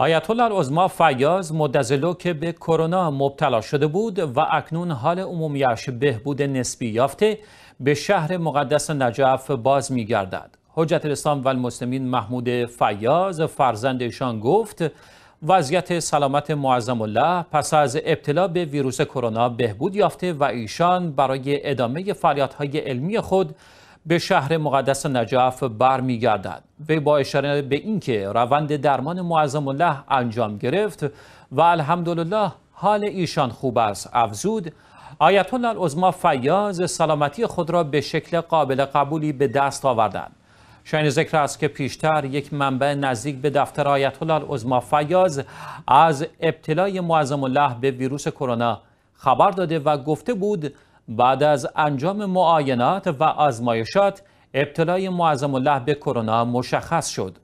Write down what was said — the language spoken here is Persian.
آیت الله ما فیاض مدزلو که به کرونا مبتلا شده بود و اکنون حال عمومیاش بهبود نسبی یافته به شهر مقدس نجف باز میگردد حجت الاسلام و المسلمین محمود فیاض فرزندشان گفت وضعیت سلامت معظم الله پس از ابتلا به ویروس کرونا بهبود یافته و ایشان برای ادامه فعالیت‌های های علمی خود به شهر مقدس نجف برمیگردد وی با اشاره به اینکه روند درمان معظم الله انجام گرفت و الحمدلله حال ایشان خوب است افزود آیت الله العظما فیاض سلامتی خود را به شکل قابل قبولی به دست آوردند شاین ذکر است که پیشتر یک منبع نزدیک به دفتر آیت الله العظما فیاض از ابتلای معظم الله به ویروس کرونا خبر داده و گفته بود بعد از انجام معاینات و آزمایشات ابتلای معظم الله به کرونا مشخص شد